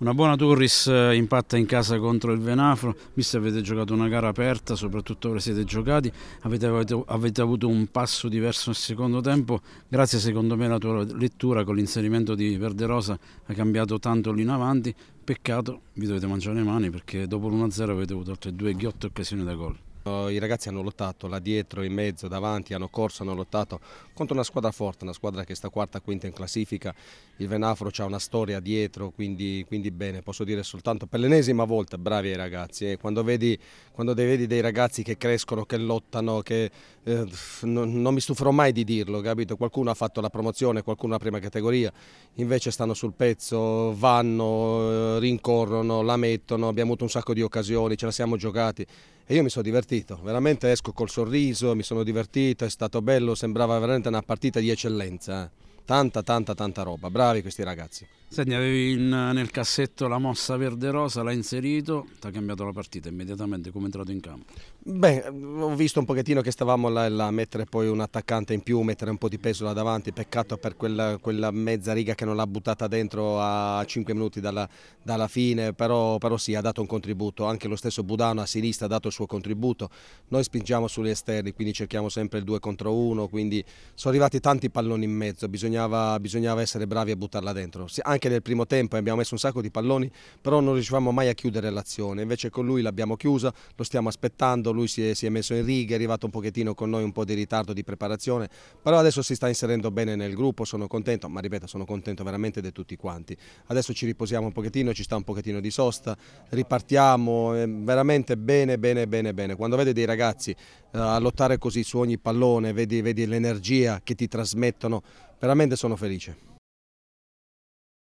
Una buona Turris eh, impatta in casa contro il Venafro, visto che avete giocato una gara aperta, soprattutto ora siete giocati, avete, avete, avete, avuto un passo diverso nel secondo tempo, grazie secondo me alla tua lettura con l'inserimento di Verderosa ha cambiato tanto lì in avanti, peccato vi dovete mangiare le mani perché dopo l'1-0 avete avuto altre due ghiotte occasioni da gol. Ecco, I ragazzi hanno lottato là dietro, in mezzo, davanti, hanno corso, hanno lottato contro una squadra forte, una squadra che sta quarta, quinta in classifica. Il Venafro ha una storia dietro, quindi, quindi, bene, posso dire soltanto per l'ennesima volta bravi ai ragazzi. E eh. quando vedi, quando vedi dei ragazzi che crescono, che lottano, che eh, non, non mi stuferò mai di dirlo, capito? Qualcuno ha fatto la promozione, qualcuno la prima categoria, invece stanno sul pezzo, vanno, eh, rincorrono, la mettono, abbiamo avuto un sacco di occasioni, ce la siamo giocati e io mi sono divertito partito, veramente esco col sorriso, mi sono divertito, è stato bello, sembrava veramente una partita di eccellenza, eh. tanta tanta tanta roba, bravi questi ragazzi. Senti, avevi in, nel cassetto la mossa verde-rosa, l'ha inserito, ti ha cambiato la partita immediatamente, come è entrato in campo? Beh, ho visto un pochettino che stavamo là, là mettere poi un attaccante in più, mettere un po' di peso là davanti, peccato per quella, quella mezza riga che non l'ha buttata dentro a 5 minuti dalla, dalla fine, però, però, sì, ha dato un contributo, anche lo stesso Budano a sinistra ha dato il suo contributo, noi spingiamo sugli esterni, quindi cerchiamo sempre il 2 contro 1, quindi sono arrivati tanti palloni in mezzo, bisognava, bisognava essere bravi a buttarla dentro, anche anche nel primo tempo eh, abbiamo messo un sacco di palloni, però non riuscivamo mai a chiudere l'azione, invece con lui l'abbiamo chiusa, lo stiamo aspettando, lui si è, si è messo in riga, è arrivato un pochettino con noi un po' di ritardo di preparazione, però adesso si sta inserendo bene nel gruppo, sono contento, ma ripeto sono contento veramente di tutti quanti. Adesso ci riposiamo un pochettino, ci sta un pochettino di sosta, ripartiamo eh, veramente bene, bene, bene, bene. Quando vede dei ragazzi eh, a lottare così su ogni pallone, vedi, vedi l'energia che ti trasmettono, veramente sono felice.